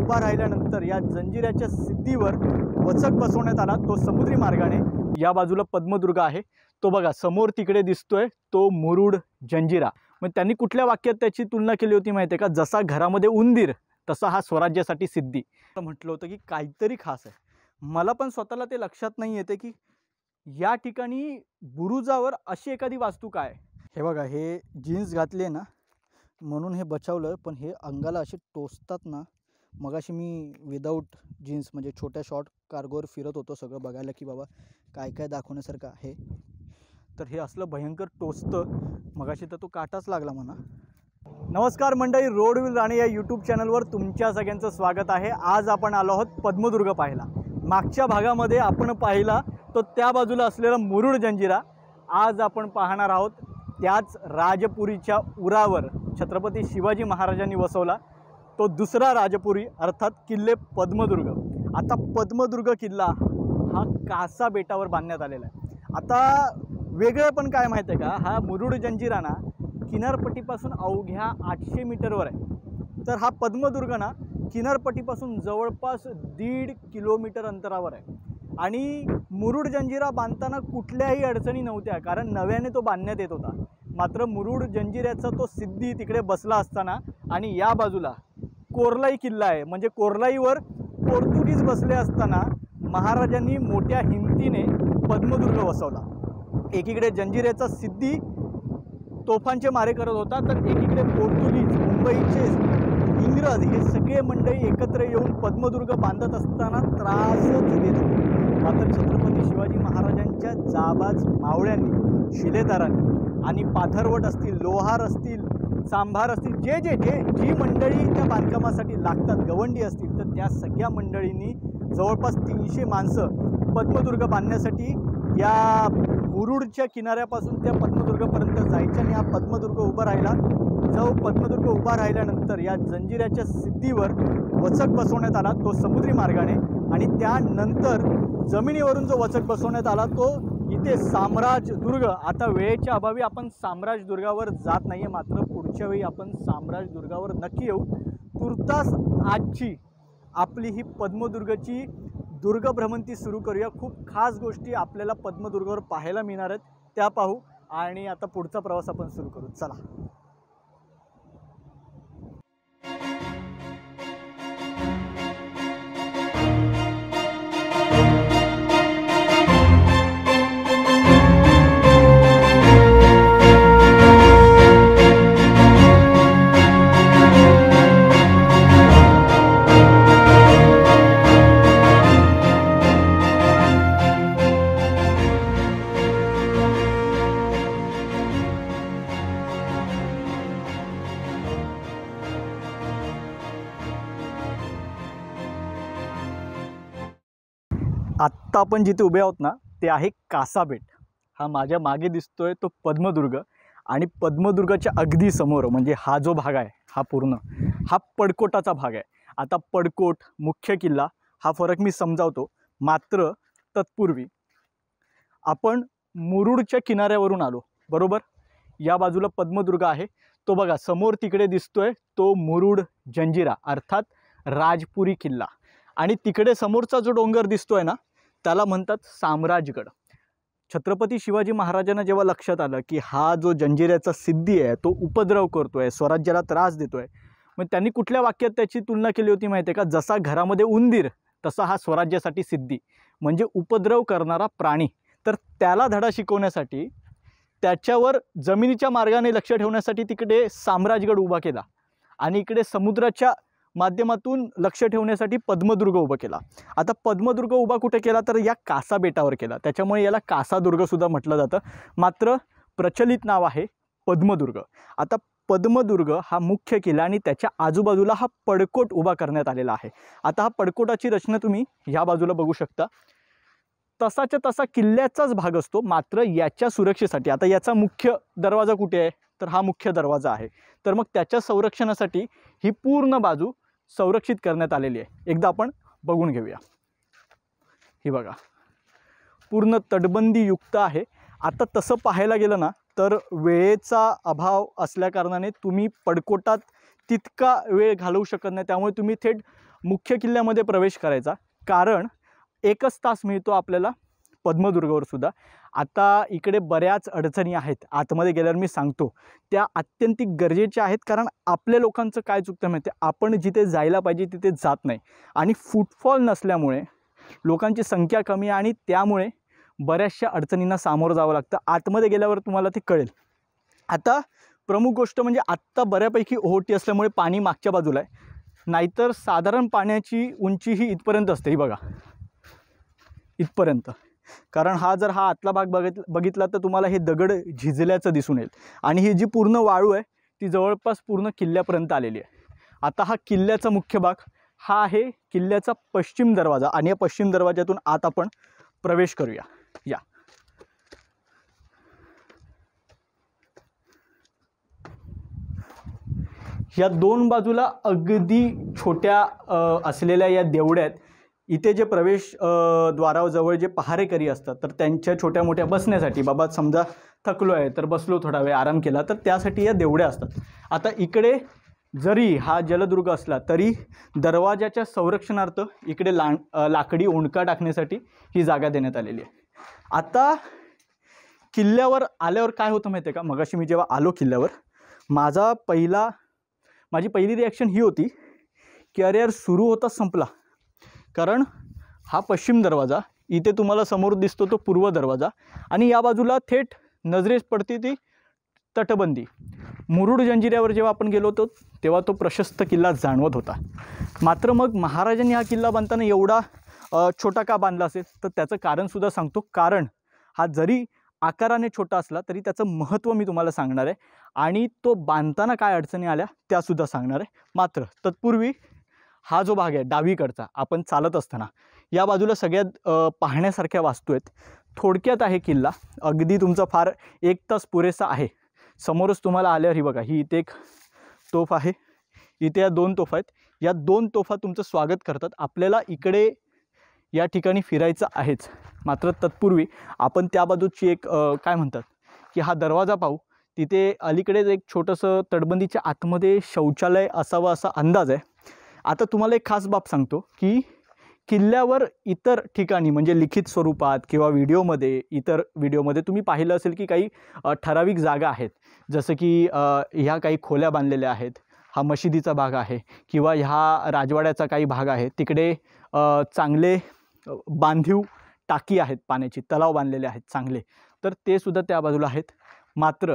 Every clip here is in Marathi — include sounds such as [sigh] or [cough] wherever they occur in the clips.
उभा राहिल्यानंतर या जंजिराच्या सिद्धीवर वचक बसवण्यात आला तो समुद्री मार्गाने या बाजूला पद्मदुर्ग आहे तो बघा समोर तिकडे दिसतोय तो मुरुड जंजिरा मग त्यांनी कुठल्या वाक्यात त्याची तुलना केली होती माहिती आहे का जसा घरामध्ये उंदीर तसा हा स्वराज्यासाठी सिद्धी म्हटलं होतं की काहीतरी खास आहे मला पण स्वतःला ते लक्षात नाही येते की या ठिकाणी बुरुजावर अशी एखादी वास्तू काय हे बघा हे जीन्स घातले ना म्हणून हे बचावलं पण हे अंगाला असे टोचतात ना मगाशी मी विदाऊट जीन्स म्हणजे छोट्या शॉर्ट कार्गोवर फिरत होतो सगळं बघायला की बाबा काय काय दाखवण्यासारखं आहे तर हे असलं भयंकर टोचतं मगाशी तर तो काटाच लागला म्हणा नमस्कार मंडळी रोड विल राणे या यूट्यूब चॅनलवर तुमच्या सगळ्यांचं स्वागत आहे आज आपण आलो आहोत पद्मदुर्ग पाहिला मागच्या भागामध्ये आपण पाहिला तो त्या बाजूला असलेला मुरुड जंजिरा आज आपण पाहणार आहोत त्याच राजपुरीच्या उरावर छत्रपती शिवाजी महाराजांनी वसवला तो दुसरा राजपुरी अर्थात किल्ले पद्मदुर्ग आता पद्मदुर्ग किल्ला हा कासा बेटावर बांधण्यात आलेला आहे आता वेगळं पण काय माहिती आहे का हा मुरुड जंजिराना किनारपट्टीपासून अवघ्या आठशे मीटरवर आहे तर हा पद्मदुर्ग ना किनारपट्टीपासून जवळपास दीड किलोमीटर अंतरावर आहे आणि मुरुड जंजिरा बांधताना कुठल्याही अडचणी नव्हत्या कारण नव्याने तो बांधण्यात येत होता मात्र मुरुड जंजिऱ्याचा तो सिद्धी तिकडे बसला असताना आणि या बाजूला कोरलाई किल्ला आहे म्हणजे कोरलाईवर पोर्तुगीज बसले असताना महाराजांनी मोठ्या हिमतीने पद्मदुर्ग वसवला एकीकडे जंजिरेचा सिद्धी तोफांचे मारे करत होता तर एकीकडे पोर्तुगीज मुंबईचे इंग्रज हे सगळे मंडळी एकत्र येऊन पद्मदुर्ग बांधत असताना त्रासच देत होते मात्र छत्रपती शिवाजी महाराजांच्या जाबाज मावळ्यांनी शिलेदारांनी आणि पाथरवट असतील लोहार असतील सांभार असतील जे जे जे जी मंडळी त्या बांधकामासाठी लागतात गवंडी असतील तर त्या सगळ्या मंडळींनी जवळपास तीनशे माणसं पद्मदुर्ग बांधण्यासाठी या मुरुडच्या किनाऱ्यापासून त्या पद्मदुर्गपर्यंत जायच्या आणि हा पद्मदुर्ग उभा राहिला जो पद्मदुर्ग उभा राहिल्यानंतर या जंजिऱ्याच्या सिद्धीवर वचक बसवण्यात आला तो समुद्री मार्गाने आणि त्यानंतर जमिनीवरून जो वचक बसवण्यात आला तो इथे साम्राज दुर्ग आता वेळेच्या अभावी आपण साम्राज दुर्गावर जात नाही आहे मात्र पुढच्या वेळी आपण साम्राज दुर्गावर नक्की येऊ तुर्तास आजची आपली ही पद्मदुर्गाची दुर्ग भ्रमंती सुरू करूया खूप खास गोष्टी आपल्याला पद्मदुर्गावर पाहायला मिळणार आहेत त्या पाहू आणि आता पुढचा प्रवास आपण सुरू करू चला आपण जिथे उभे आहोत ना ते आहे कासाबेट हा माझ्या मागे दिसतो आहे तो पद्मदुर्ग आणि पद्मदुर्गाच्या अगदी समोर म्हणजे हा जो भाग आहे हा पूर्ण हा पडकोटाचा भाग आहे आता पडकोट मुख्य किल्ला हा फरक मी समजावतो मात्र तत्पूर्वी आपण मुरुडच्या किनाऱ्यावरून आलो बरोबर या बाजूला पद्मदुर्ग आहे तो बघा समोर तिकडे दिसतोय तो मुरुड जंजिरा अर्थात राजपुरी किल्ला आणि तिकडे समोरचा जो डोंगर दिसतोय ना त्याला म्हणतात साम्राजगड छत्रपती शिवाजी महाराजांना जेव्हा लक्षात आलं की हा जो जंजिऱ्याचा सिद्धी आहे तो उपद्रव करतो आहे स्वराज्याला त्रास देतो आहे मग त्यांनी कुठल्या वाक्यात त्याची तुलना केली होती माहिती आहे का जसा घरामध्ये उंदीर तसा हा स्वराज्यासाठी सिद्धी म्हणजे उपद्रव करणारा प्राणी तर त्याला धडा शिकवण्यासाठी त्याच्यावर जमिनीच्या मार्गाने लक्ष ठेवण्यासाठी तिकडे साम्राजगड उभा केला आणि इकडे समुद्राच्या माध्यमातून लक्ष ठेवण्यासाठी पद्मदुर्ग उभा केला आता पद्मदुर्ग उभा कुठे केला तर या कासा बेटावर केला त्याच्यामुळे याला कासादुर्गसुद्धा म्हटलं जातं मात्र प्रचलित नाव आहे पद्मदुर्ग आता पद्मदुर्ग हा मुख्य किल्ला आणि त्याच्या आजूबाजूला हा पडकोट उभा करण्यात आलेला आहे आता हा पडकोटाची रचना तुम्ही ह्या बाजूला बघू शकता तसाच्या तसा किल्ल्याचाच भाग असतो मात्र याच्या सुरक्षेसाठी आता याचा मुख्य दरवाजा कुठे आहे तर हा मुख्य दरवाजा आहे तर मग त्याच्या संरक्षणासाठी ही पूर्ण बाजू संरक्षित करण्यात आलेली आहे एकदा आपण बघून घेऊया ही बघा पूर्ण तटबंदी युक्त आहे आता तसं पाहायला गेलं ना तर वेळेचा अभाव असल्याकारणाने तुम्ही पडकोटात तितका वेळ घालवू शकत नाही त्यामुळे तुम्ही थेट मुख्य किल्ल्यामध्ये प्रवेश करायचा कारण एकच तास मिळतो आपल्याला पद्मदुर्गवर सुद्धा आता इकडे बऱ्याच अडचणी आहेत आतमध्ये गेल्यावर मी सांगतो त्या अत्यंतिक गरजेच्या आहेत कारण आपल्या लोकांचं काय चुकतं माहिती आपण जिथे जायला पाहिजे तिथे जात नाही आणि फुटफॉल नसल्यामुळे लोकांची संख्या कमी आहे आणि त्यामुळे बऱ्याचशा अडचणींना सामोरं जावं लागतं आतमध्ये गेल्यावर तुम्हाला ते कळेल आता प्रमुख गोष्ट म्हणजे आत्ता बऱ्यापैकी ओहोटी असल्यामुळे पाणी मागच्या बाजूला आहे नाहीतर साधारण पाण्याची उंची ही इथपर्यंत असते ही बघा इथपर्यंत कारण हा जर हा आतला भाग बघित बघितला तर तुम्हाला हे दगड झिजल्याचं दिसून येईल आणि ही जी पूर्ण वाळू आहे ती जवळपास पूर्ण किल्ल्यापर्यंत आलेली आहे आता हा किल्ल्याचा मुख्य भाग हा आहे किल्ल्याचा पश्चिम दरवाजा आणि या पश्चिम दरवाज्यातून आत आपण प्रवेश करूया या या दोन बाजूला अगदी छोट्या असलेल्या या देवड्यात इथे जे प्रवेश द्वाराजवळ जे पहारेकरी असतात तर त्यांच्या छोट्या मोठ्या बसण्यासाठी बाबा समजा थकलो आहे तर बसलो थोडा वेळ आराम केला तर त्यासाठी या देवड्या असतात आता इकडे जरी हा जलदुर्ग असला तरी दरवाजाच्या संरक्षणार्थ इकडे लां लाकडी ओंडका टाकण्यासाठी ही जागा देण्यात आलेली आहे आता किल्ल्यावर आल्यावर काय होतं माहिती आहे का मगाशी मी जेव्हा आलो किल्ल्यावर माझा पहिला माझी पहिली रिॲक्शन ही होती की अरे यार सुरू होता संपला कारण हा पश्चिम दरवाजा इथे तुम्हाला समोर दिसतो तो पूर्व दरवाजा आणि या बाजूला थेट नजरेस पडते ती तटबंदी मुरुड जंजिऱ्यावर जेव्हा आपण गेलो होतो तेव्हा तो प्रशस्त किल्ला जाणवत होता मात्र मग महाराजांनी हा किल्ला बांधताना एवढा छोटा का बांधला असेल तर त्याचं कारणसुद्धा सांगतो कारण हा जरी आकाराने छोटा असला तरी त्याचं महत्त्व मी तुम्हाला सांगणार आहे आणि तो बांधताना काय अडचणी आल्या त्यासुद्धा सांगणार आहे मात्र तत्पूर्वी हा जो भाग आहे डावीकडचा आपण चालत असताना या बाजूला सगळ्यात पाहण्यासारख्या वास्तू आहेत थोडक्यात आहे किल्ला अगदी तुमचा फार एक तास पुरेसा आहे समोरच तुम्हाला आल्यावर ही बघा ही इथे एक तोफ आहे इथे या दोन तोफा आहेत या दोन तोफा तुमचं स्वागत करतात आपल्याला इकडे या ठिकाणी फिरायचं आहेच मात्र तत्पूर्वी आपण त्या बाजूची एक काय म्हणतात की हा दरवाजा पाहू तिथे अलीकडेच एक छोटंसं तटबंदीच्या आतमध्ये शौचालय असावं असा अंदाज आहे आता तुम्हाला एक खास बाब सांगतो की किल्ल्यावर इतर ठिकाणी म्हणजे लिखित स्वरूपात किंवा व्हिडिओमध्ये इतर व्हिडिओमध्ये तुम्ही पाहिलं असेल की काही ठराविक जागा आहेत जसं की ह्या काही खोल्या बांधलेल्या आहेत हा मशिदीचा भाग आहे किंवा ह्या राजवाड्याचा काही भाग आहे तिकडे चांगले बांधीव टाकी आहेत पाण्याची तलाव बांधलेले आहेत चांगले तर ते सुद्धा त्या बाजूला आहेत मात्र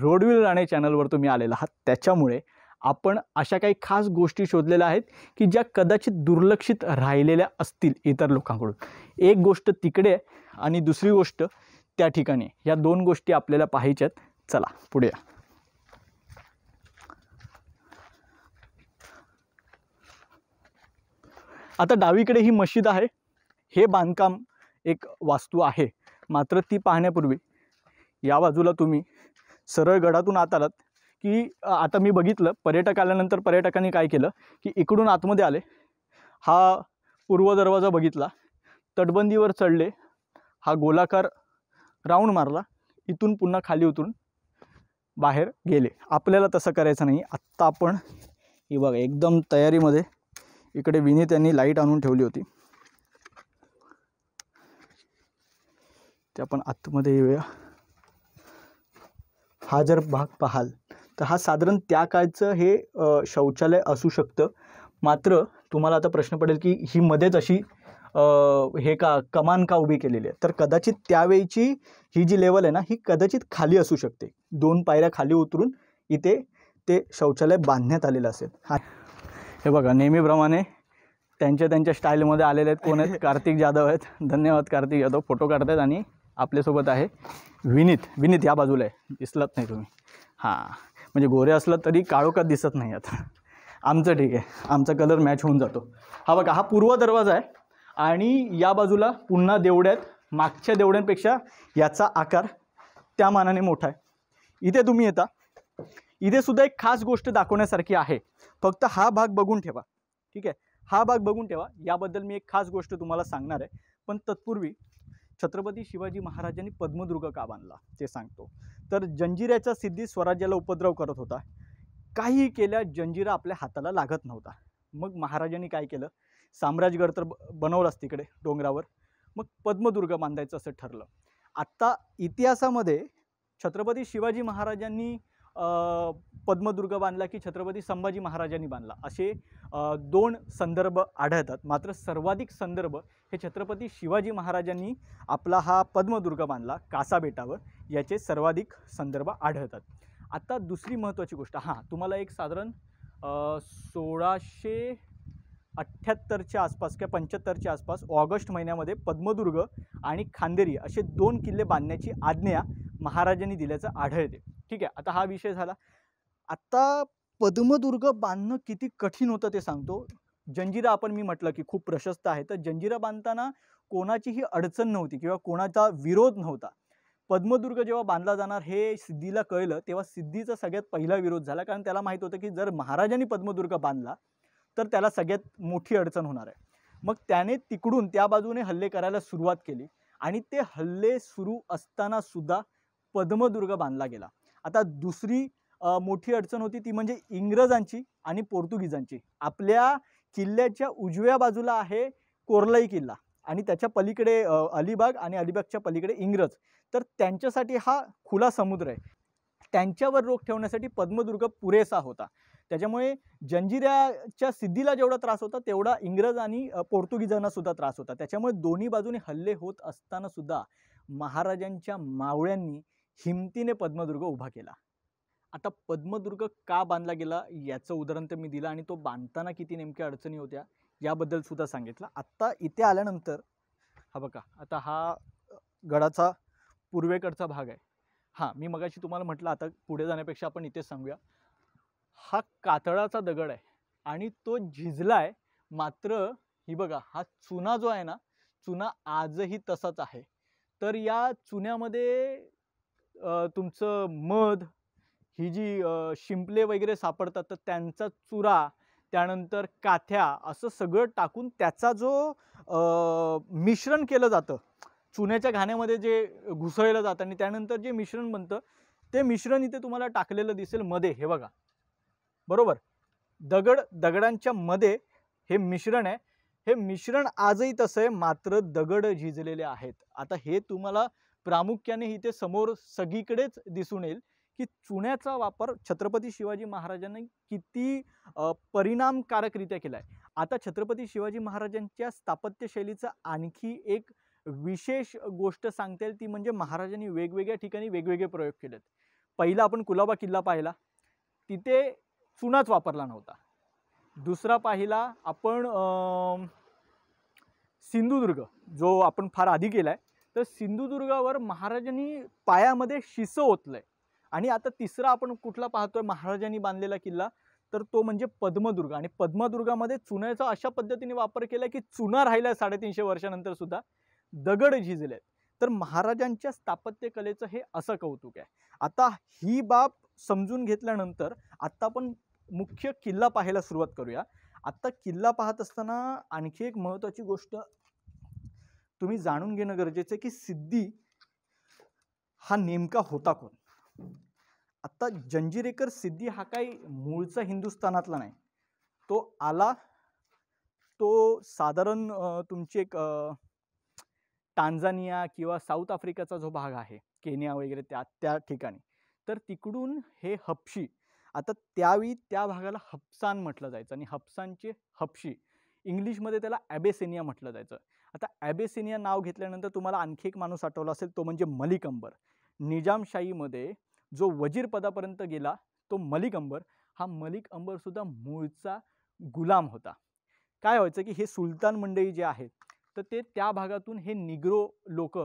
रोडविल राणे चॅनलवर तुम्ही आलेला आहात त्याच्यामुळे आपण अशा काही खास गोष्टी शोधलेल्या आहेत की ज्या कदाचित दुर्लक्षित राहिलेल्या असतील इतर लोकांकडून एक गोष्ट तिकडे आणि दुसरी गोष्ट त्या ठिकाणी या दोन गोष्टी आपल्याला पाहायच्यात चला पुढे या आता डावीकडे ही मशीद आहे हे बांधकाम एक वास्तू आहे मात्र ती पाहण्यापूर्वी या बाजूला तुम्ही सरळ गडातून आत आलात की आता मी बघितलं पर्यटक आल्यानंतर पर्यटकांनी काय केलं की इकडून आतमध्ये आले हा पूर्व दरवाजा बघितला तटबंदीवर चढले हा गोलाकार राऊंड मारला इथून पुन्हा खाली उतरून बाहेर गेले आपल्याला तसं करायचं नाही आत्ता आपण हे बघा एकदम तयारीमध्ये इकडे विने त्यांनी लाईट आणून ठेवली होती ते आपण आतमध्ये येऊया हा जर भाग पाहाल तर हा साधारण त्या काळचं हे शौचालय असू शकतं मात्र तुम्हाला आता प्रश्न पडेल की ही मध्येच अशी हे का कमान का उभी केलेली आहे तर कदाचित त्यावेळीची ही जी लेवल आहे ना ही कदाचित खाली असू शकते दोन पायऱ्या खाली उतरून इथे ते शौचालय बांधण्यात आलेलं असेल हा हे बघा नेहमीप्रमाणे त्यांच्या त्यांच्या स्टाईलमध्ये आलेले आहेत कोण आहेत [laughs] कार्तिक जाधव आहेत धन्यवाद कार्तिक जाधव फोटो काढत आहेत आणि आपल्यासोबत आहे विनीत विनीत या बाजूला आहे दिसलात नाही तुम्ही हां म्हणजे गोरे असला तरी काळोखात दिसत नाही आता आमचं ठीक आहे आमचा कलर मॅच होऊन जातो हा बघा हा पूर्व दरवाजा आहे आणि या बाजूला पुन्हा देवड्यात मागच्या देवड्यांपेक्षा याचा आकार त्या मानाने मोठा आहे इथे तुम्ही येता इथे सुद्धा एक खास गोष्ट दाखवण्यासारखी आहे फक्त हा भाग बघून ठेवा ठीक आहे हा भाग बघून ठेवा याबद्दल मी एक खास गोष्ट तुम्हाला सांगणार आहे पण तत्पूर्वी छत्रपती शिवाजी महाराजांनी पद्मदुर्ग का बांधला ते सांगतो तर जंजिऱ्याचा सिद्धी स्वराज्याला उपद्रव करत होता काही केल्या जंजिरा आपल्या हाताला लागत नव्हता मग महाराजांनी काय केलं साम्राज्यगड तर बनवलाच तिकडे डोंगरावर मग पद्मदुर्ग बांधायचं असं ठरलं आत्ता इतिहासामध्ये छत्रपती शिवाजी महाराजांनी पद्मदुर्ग बांधला की छत्रपती संभाजी महाराजांनी बांधला असे दोन संदर्भ आढळतात मात्र सर्वाधिक संदर्भ हे छत्रपती शिवाजी महाराजांनी आपला हा पद्मदुर्ग बांधला कासा बेटावर याचे सर्वाधिक संदर्भ आढळतात आता दुसरी महत्त्वाची गोष्ट हां तुम्हाला एक साधारण सोळाशे अठ्ठ्याहत्तरच्या आसपास किंवा पंच्याहत्तरच्या आसपास ऑगस्ट महिन्यामध्ये पद्मदुर्ग आणि खांदेरी असे दोन किल्ले बांधण्याची आज्ञा महाराजांनी दिल्याचं आढळते ठीक आहे आता हा विषय झाला आता पद्मदुर्ग बांधणं किती कठीण होतं ते सांगतो जंजिरा आपण मी म्हटलं की खूप प्रशस्त आहे तर जंजिरा बांधताना कोणाचीही अडचण नव्हती किंवा कोणाचा विरोध नव्हता पद्मदुर्ग जेव्हा बांधला जाणार हे सिद्धीला कळलं तेव्हा सिद्धीचा सगळ्यात पहिला विरोध झाला कारण त्याला माहीत होतं की जर महाराजांनी पद्मदुर्ग बांधला तर त्याला सगळ्यात मोठी अडचण होणार आहे मग त्याने तिकडून त्या बाजूने हल्ले करायला सुरुवात केली आणि ते हल्ले सुरू असताना सुद्धा पद्मदुर्ग बांधला गेला आता दुसरी मोठी अडचण होती ती म्हणजे इंग्रजांची आणि पोर्तुगीजांची आपल्या किल्ल्याच्या उजव्या बाजूला आहे कोरलाई किल्ला आणि त्याच्या पलीकडे अलिबाग आणि अलिबागच्या पलीकडे इंग्रज तर त्यांच्यासाठी हा खुला समुद्र आहे त्यांच्यावर रोख ठेवण्यासाठी पद्मदुर्ग पुरेसा होता त्याच्यामुळे जंजिऱ्याच्या सिद्धीला जेवढा त्रास होता तेवढा इंग्रज आणि पोर्तुगीजांना सुद्धा त्रास होता त्याच्यामुळे दोन्ही बाजूने हल्ले होत असताना सुद्धा महाराजांच्या मावळ्यांनी हिमतीने पद्मदुर्ग उभा केला आता पद्मदुर्ग का बांधला गेला याचं उदाहरण तर मी दिलं आणि तो बांधताना किती नेमक्या अडचणी होत्या याबद्दल सुद्धा सांगितलं आत्ता इथे आल्यानंतर हा बघा आता हा गडाचा पूर्वेकडचा भाग आहे हां मी मगाशी तुम्हाला म्हटलं आता पुढे जाण्यापेक्षा आपण इथेच सांगूया हा कातळाचा दगड आहे आणि तो झिजला आहे मात्र ही बघा हा चुना जो आहे ना चुना आजही तसाच आहे तर या चुन्यामध्ये तुमचं मध ही जी शिंपले वगैरे सापडतात तर त्यांचा चुरा त्यानंतर काथ्या असं सगळं टाकून त्याचा जो मिश्रण केलं जातं चुन्याच्या घाण्यामध्ये जे घुसळलं जातं आणि त्यानंतर जे मिश्रण बनतं ते मिश्रण इथे तुम्हाला टाकलेलं दिसेल मध्ये हे बघा बरोबर दगड दगडांच्या मध्ये हे मिश्रण आहे हे मिश्रण आजही तसं आहे मात्र दगड झिजलेले आहेत आता हे तुम्हाला प्रामुख्याने इथे समोर सगळीकडेच दिसून येईल की चुन्याचा वापर छत्रपती शिवाजी महाराजांनी किती परिणामकारकरित्या केला आहे आता छत्रपती शिवाजी महाराजांच्या स्थापत्यशैलीचं आणखी एक विशेष गोष्ट सांगता येईल ती म्हणजे महाराजांनी वेगवेगळ्या ठिकाणी वेगवेगळे प्रयोग केलेत पहिला आपण कुलाबा किल्ला पाहिला तिथे चुनाच वापरला नव्हता दुसरा पाहिला आपण सिंधुदुर्ग जो आपण फार आधी केला आहे तर सिंधुदुर्गावर महाराजांनी पायामध्ये शिसं ओतलं आहे आणि आता तिसरा आपण कुठला पाहतोय महाराजांनी बांधलेला किल्ला तर तो म्हणजे पद्मदुर्ग आणि पद्मदुर्गामध्ये चुन्याचा अशा पद्धतीने वापर केला की चुना राहिला साडेतीनशे वर्षानंतर सुद्धा दगड झिजलेत तर महाराजांच्या स्थापत्यकलेचं हे असं कौतुक आहे आता ही बाब समजून घेतल्यानंतर आत्ता आपण मुख्य किल्ला पाहायला सुरुवात करूया आत्ता किल्ला पाहत असताना आणखी एक महत्त्वाची गोष्ट तुम्ही जाणून घेणं गरजेचं आहे की सिद्धी हा नेमका होता कोण आता जंजिरेकर सिद्धी हा काही मूळचा हिंदुस्थानातला नाही तो आला तो साधारण तुमची एक टांझानिया किंवा साऊथ आफ्रिकाचा जो भाग आहे केनिया वगैरे त्या त्या ठिकाणी तर तिकडून हे हपशी आता त्यावेळी त्या भागाला हपसान म्हटलं जायचं आणि हप्सानचे हपशी इंग्लिशमध्ये त्याला ॲबेसेनिया म्हटलं जायचं आता ॲबेसिनिया नाव घेतल्यानंतर तुम्हाला आणखी एक माणूस आठवला असेल तो म्हणजे मलिक अंबर निजामशाहीमध्ये जो वजीर पदापर्यंत गेला तो मलिक अंबर हा मलिक अंबरसुद्धा मूळचा गुलाम होता काय व्हायचं की हे सुलतान मंडळी जे आहेत तर ते त्या भागातून हे निग्रो लोक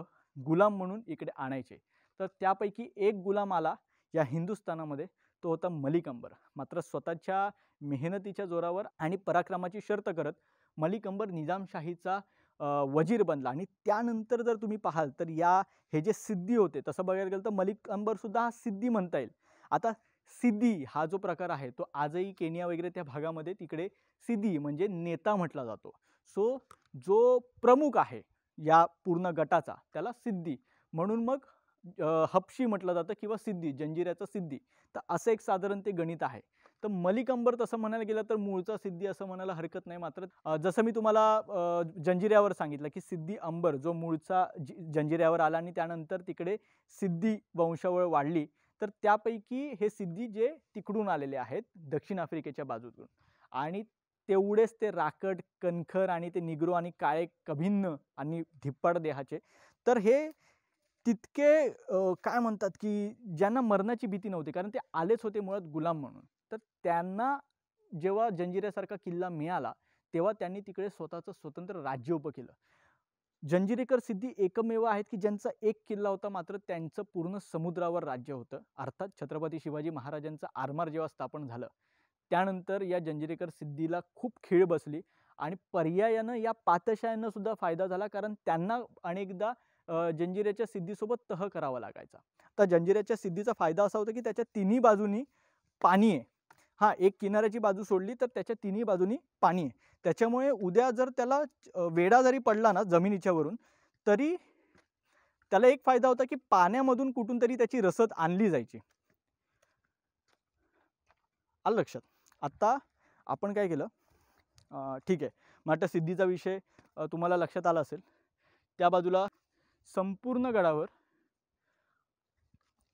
गुलाम म्हणून इकडे आणायचे तर त्यापैकी एक गुलाम आला या हिंदुस्थानामध्ये तो होता मलिक अंबर मात्र स्वतःच्या मेहनतीच्या जोरावर आणि पराक्रमाची शर्त करत मलिक अंबर निजामशाहीचा वजीर बनला आणि त्यानंतर जर तुम्ही पाहाल तर या हे जे सिद्धी होते तसं बघायला गेलं तर मलिक अंबरसुद्धा हा सिद्धी म्हणता येईल आता सिद्धी हा जो प्रकार आहे तो आजही केनिया वगैरे त्या भागामध्ये तिकडे सिद्धी म्हणजे नेता म्हटला जातो सो जो प्रमुख आहे या पूर्ण गटाचा त्याला सिद्धी म्हणून मग हपशी म्हटलं जातं किंवा सिद्धी जंजिऱ्याचं सिद्धी तर असं एक साधारण ते गणित आहे तर अंबर तसं म्हणायला गेलं तर मूळचा सिद्धी असं म्हणायला हरकत नाही मात्र जसं मी तुम्हाला जंजिऱ्यावर सांगितलं की सिद्धी अंबर जो मूळचा जंजिऱ्यावर आला आणि त्यानंतर तिकडे सिद्धी वंशावळ वाढली तर त्यापैकी हे सिद्धी जे तिकडून आलेले आहेत दक्षिण आफ्रिकेच्या बाजूतून आणि तेवढेच ते राकट कणखर आणि ते निग्रो आणि काळे कभिन्न आणि धिप्पड देहाचे तर हे तितके काय म्हणतात की ज्यांना मरणाची भीती नव्हती कारण ते आलेच होते मुळात गुलाम म्हणून तर त्यांना जेव्हा जंजिऱ्यासारखा किल्ला मिळाला तेव्हा त्यांनी तिकडे स्वतःचं स्वतंत्र राज्य उभं केलं जंजिरेकर सिद्धी एकमेव आहेत की ज्यांचा एक किल्ला होता मात्र त्यांचं पूर्ण समुद्रावर राज्य होतं अर्थात छत्रपती शिवाजी महाराजांचं आरमार जेव्हा स्थापन झालं त्यानंतर या जंजिरेकर सिद्धीला खूप खीळ बसली आणि पर्यायानं या पातशायांना सुद्धा फायदा झाला कारण त्यांना अनेकदा जंजिऱ्याच्या सिद्धीसोबत तह करावा लागायचा तर जंजिऱ्याच्या सिद्धीचा फायदा असा होता की त्याच्या तिन्ही बाजूनी पाणी आहे हा एक किनाऱ्याची बाजू सोडली तर त्याच्या तिन्ही बाजूनी पाणी आहे त्याच्यामुळे उद्या जर त्याला वेडा जरी पडला ना वरून तरी त्याला एक फायदा होता की पाण्यामधून कुठून तरी त्याची रसद आणली जायची आल लक्षात आत्ता आपण काय केलं ठीक आहे मग सिद्धीचा विषय तुम्हाला लक्षात आला असेल त्या बाजूला संपूर्ण गडावर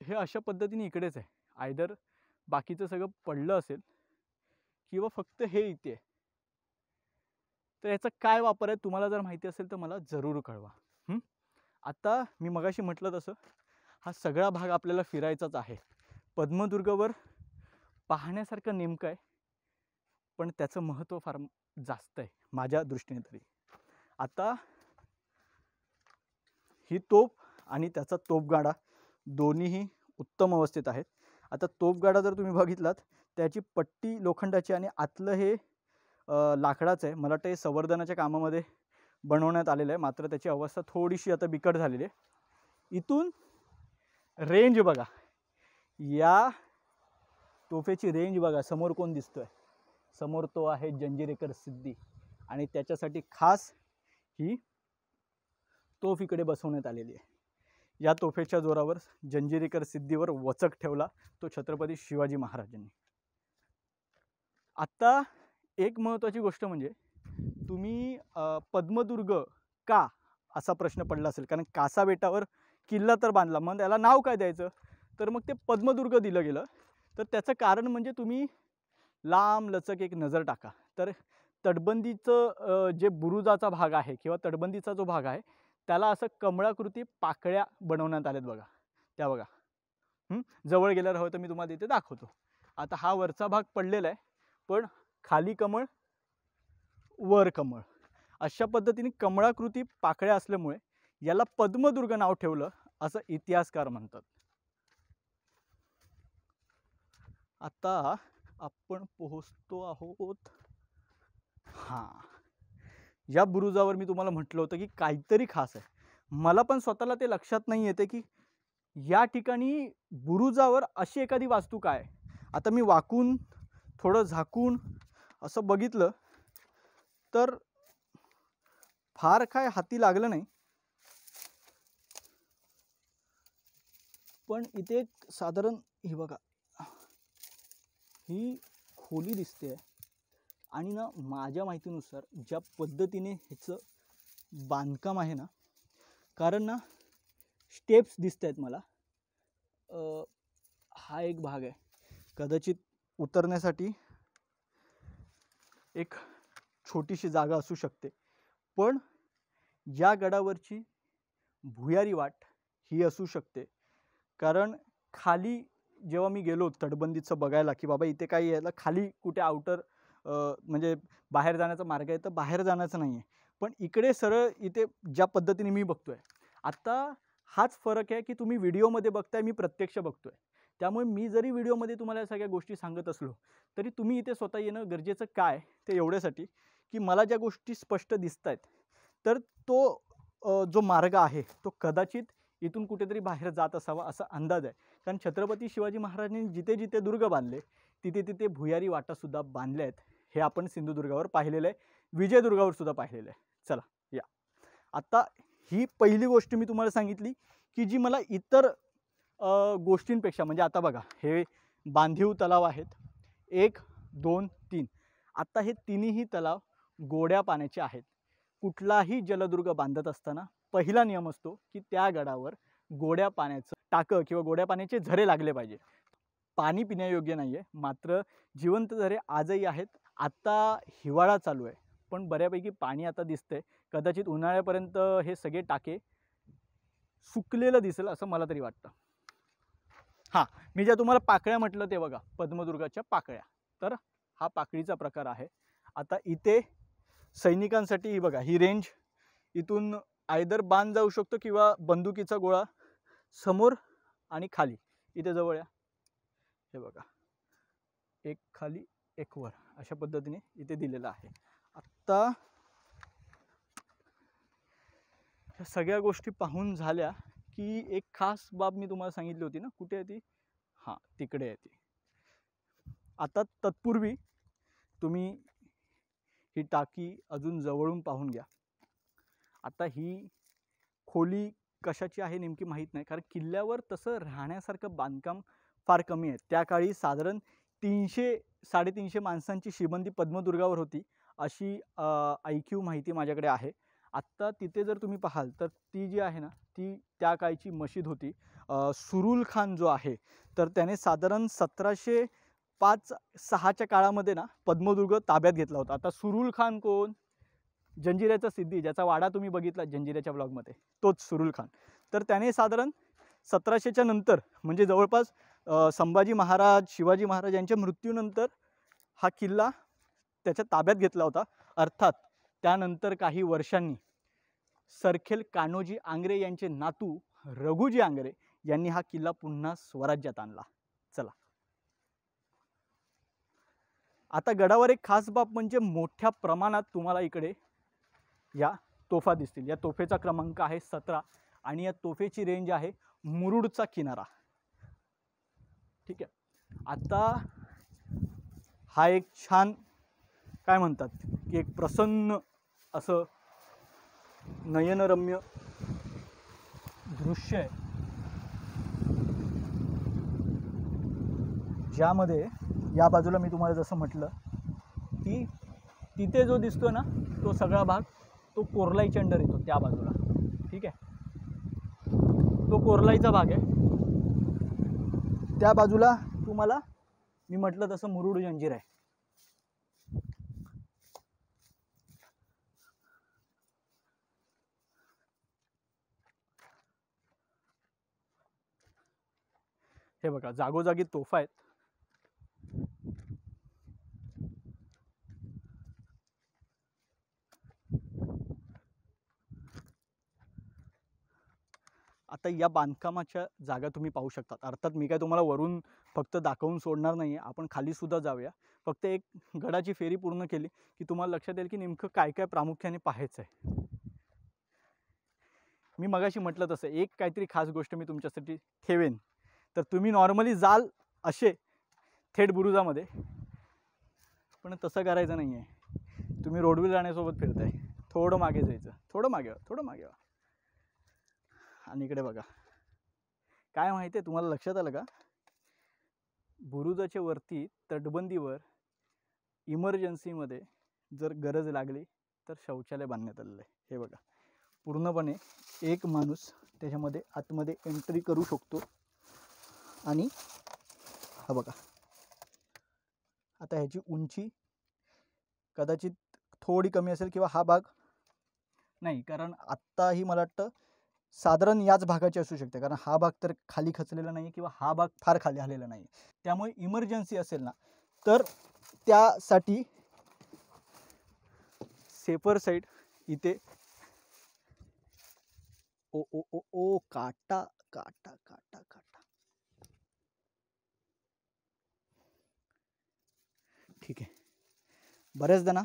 हे अशा पद्धतीने इकडेच आहे आयदर बाकीचं सगळं पडलं असेल किंवा फक्त हे इथे आहे तर याचा काय वापर आहे तुम्हाला जर माहिती असेल तर मला जरूर कळवा आता मी मगाशी म्हटलं तसं हा सगळा भाग आपल्याला फिरायचाच आहे पद्मदुर्गवर पाहण्यासारखं नेमकं आहे पण त्याचं महत्त्व फार जास्त आहे माझ्या दृष्टीने तरी आता ही तोप आणि त्याचा तोपगाडा दोन्हीही उत्तम अवस्थेत आहेत आता तोफगाडा जर तुम्ही बघितलात त्याची पट्टी लोखंडाची आणि आतलं हे लाकडाचं आहे मला वाटतं हे संवर्धनाच्या कामामध्ये बनवण्यात आलेलं आहे मात्र त्याची अवस्था थोडीशी आता बिकट झालेली आहे इथून रेंज बघा या तोफेची रेंज बघा समोर कोण दिसतो समोर तो आहे जंजिरेकर सिद्धी आणि त्याच्यासाठी खास ही तोफ इकडे बसवण्यात आलेली आहे या तोफेच्या जोरावर जंजिरीकर सिद्धीवर वचक ठेवला तो छत्रपती शिवाजी महाराजांनी आत्ता एक महत्त्वाची गोष्ट म्हणजे तुम्ही पद्मदुर्ग का असा प्रश्न पडला असेल कारण कासा बेटावर किल्ला तर बांधला मग त्याला नाव काय द्यायचं तर मग ते पद्मदुर्ग दिलं गेलं तर त्याचं कारण म्हणजे तुम्ही लांब लचक एक नजर टाका तर तटबंदीचं जे बुरुजाचा भाग आहे किंवा तटबंदीचा जो भाग आहे त्याला असं कमळाकृती पाकळ्या बनवण्यात आल्यात बघा त्या बघा जवळ गेल्यावर हवं तर मी तुम्हाला इथे दाखवतो आता हा वरचा भाग पडलेला आहे पण खाली कमळ वर कमळ अशा पद्धतीने कमळाकृती पाकळ्या असल्यामुळे याला पद्मदुर्ग नाव ठेवलं असं इतिहासकार म्हणतात आता आपण पोहोचतो आहोत हां या बुरुजावर मी तुम्हाला म्हटलं होतं की काहीतरी खास आहे मला पण स्वतःला ते लक्षात नाही येते की या ठिकाणी बुरुजावर अशी एखादी वास्तू काय आता मी वाकून थोडं झाकून असं बघितलं तर फार काय हाती लागलं नाही पण इथे एक साधारण ही बघा ही खोली दिसते आहे आणि ना माझ्या माहितीनुसार ज्या पद्धतीने ह्याचं बांधकाम आहे ना कारण ना स्टेप्स दिसत आहेत मला हा एक भाग आहे कदाचित उतरण्यासाठी एक छोटीशी जागा असू शकते पण या गडावरची भुयारी वाट ही असू शकते कारण खाली जेव्हा मी गेलो तटबंदीचं बघायला की बाबा इथे काही यायला खाली कुठे आउटर म्हणजे बाहेर जाण्याचा मार्ग आहे तर बाहेर जाण्याचं नाही आहे पण इकडे सरळ इथे ज्या पद्धतीने मी बघतो आहे आत्ता हाच फरक आहे की तुम्ही व्हिडिओमध्ये बघताय मी प्रत्यक्ष बघतो आहे त्यामुळे मी जरी व्हिडिओमध्ये तुम्हाला या सगळ्या गोष्टी सांगत असलो तरी तुम्ही इथे स्वतः येणं गरजेचं काय ते एवढ्यासाठी की मला ज्या गोष्टी स्पष्ट दिसत आहेत तर तो जो मार्ग आहे तो कदाचित इथून कुठेतरी बाहेर जात असावा असा अंदाज आहे कारण छत्रपती शिवाजी महाराजांनी जिथे जिथे दुर्ग बांधले तिथे तिथे भुयारी वाटासुद्धा बांधल्या आहेत हे आपण सिंधुदुर्गावर पाहिलेलं आहे विजयदुर्गावर सुद्धा पाहिलेलं आहे चला या आत्ता ही पहिली गोष्ट मी तुम्हाला सांगितली की जी मला इतर गोष्टींपेक्षा म्हणजे आता बघा हे बांधीव तलाव आहेत एक दोन तीन आत्ता हे तिन्ही तलाव गोड्या पाण्याचे आहेत कुठलाही जलदुर्ग बांधत असताना पहिला नियम असतो की त्या गडावर गोड्या पाण्याचं टाकं किंवा गोड्या पाण्याचे झरे लागले पाहिजे पाणी पिण्यायोग्य नाही आहे मात्र जिवंत झरे आजही आहेत आत्ता हिवाळा चालू आहे पण बऱ्यापैकी पाणी आता दिसतंय कदाचित उन्हाळ्यापर्यंत हे सगळे टाके सुकलेलं दिसेल असं मला तरी वाटतं हां मी ज्या तुम्हाला पाकळ्या म्हटलं ते बघा पद्मदुर्गाच्या पाकळ्या तर हा पाकळीचा प्रकार आहे आता इथे सैनिकांसाठी ही बघा ही रेंज इथून आयदर बांध जाऊ शकतो किंवा बंदुकीचा गोळा समोर आणि खाली इथे जवळ या हे बघा एक खाली एक वर अशा पद्धतीने इथे दिलेलं आहे आत्ता ह्या सगळ्या गोष्टी पाहून झाल्या की एक खास बाब मी तुम्हाला सांगितली होती ना कुठे आहे ती हां तिकडे आहे ती आता तत्पूर्वी तुम्ही ही टाकी अजून जवळून पाहून घ्या आता ही खोली कशाची आहे नेमकी माहीत नाही कारण किल्ल्यावर तसं राहण्यासारखं बांधकाम फार कमी आहे त्या काळी साधारण तीनशे साडेतीनशे माणसांची शिबंदी पद्मदुर्गावर होती अशी आय माहिती माझ्याकडे आहे आत्ता तिथे जर तुम्ही पाहाल तर ती जी आहे ना ती त्या काळची मशीद होती सुरुल खान जो आहे तर त्याने साधारण सतराशे पाच सहाच्या काळामध्ये ना पद्मदुर्ग ताब्यात घेतला होता आता सुरुल खान कोण जंजिऱ्याचा सिद्धी ज्याचा वाडा तुम्ही बघितला जंजिऱ्याच्या ब्लॉगमध्ये तोच सुरुल खान तर त्याने साधारण सतराशेच्या नंतर म्हणजे जवळपास संभाजी महाराज शिवाजी महाराज यांच्या मृत्यूनंतर हा किल्ला त्याच्या ताब्यात घेतला होता अर्थात त्यानंतर काही वर्षांनी सरखेल कान्होजी आंग्रे यांचे नातू रघुजी आंग्रे यांनी हा किल्ला पुन्हा स्वराज्यात आणला चला आता गडावर एक खास बाब म्हणजे मोठ्या प्रमाणात तुम्हाला इकडे या तोफा दिसतील या तोफेचा क्रमांक आहे सतरा आणि या तोफेची रेंज आहे मुरुडचा किनारा ठीक आहे आता हा एक छान काय म्हणतात की एक प्रसन्न असं नयनरम्य दृश्य आहे ज्यामध्ये या बाजूला मी तुम्हाला जसं म्हटलं की तिथे जो दिसतो ना तो सगळा भाग तो कोरलाईच्या अंडर येतो त्या बाजूला ठीक आहे तो कोरलाईचा भाग आहे त्या बाजूला तुम्हाला मी म्हटलं तसं मुरुड जंजीर आहे हे बघा जागोजागी तोफा आहेत आता या बांधकामाच्या जागा तुम्ही पाहू शकतात अर्थात मी काय तुम्हाला वरून फक्त दाखवून सोडणार नाही आहे आपण खालीसुद्धा जाऊया फक्त एक गडाची फेरी पूर्ण केली की तुम्हाला लक्षात येईल की नेमकं काय काय प्रामुख्याने पाहायचं आहे मी मगाशी म्हटलं तसं एक काहीतरी खास गोष्ट मी तुमच्यासाठी ठेवेन तर तुम्ही नॉर्मली जाल असे थेट बुरुजामध्ये पण तसं करायचं नाही आहे तुम्ही रोडवे जाण्यासोबत फिरताय थोडं मागे जायचं थोडं मागे थोडं मागे आणि इकडे बघा काय माहिती आहे तुम्हाला लक्षात आलं का बुरुजाच्या वरती तटबंदीवर इमर्जन्सीमध्ये जर गरज लागली तर शौचालय बांधण्यात आलेलं आहे हे बघा पूर्णपणे एक माणूस त्याच्यामध्ये आतमध्ये एंट्री करू शकतो आणि हा बघा आता ह्याची उंची कदाचित थोडी कमी असेल किंवा हा भाग नाही कारण आत्ताही मला वाटतं साधारण याच भागाची असू शकते कारण हा भाग तर खाली खचलेला नाही किंवा हा भाग फार खाली आलेला नाही त्यामुळे इमर्जन्सी असेल ना तर त्यासाठी सेपर साईड इथे ओ ओ ओ ओ काटा काटा काटा काटा ठीक आहे बऱ्याचदा ना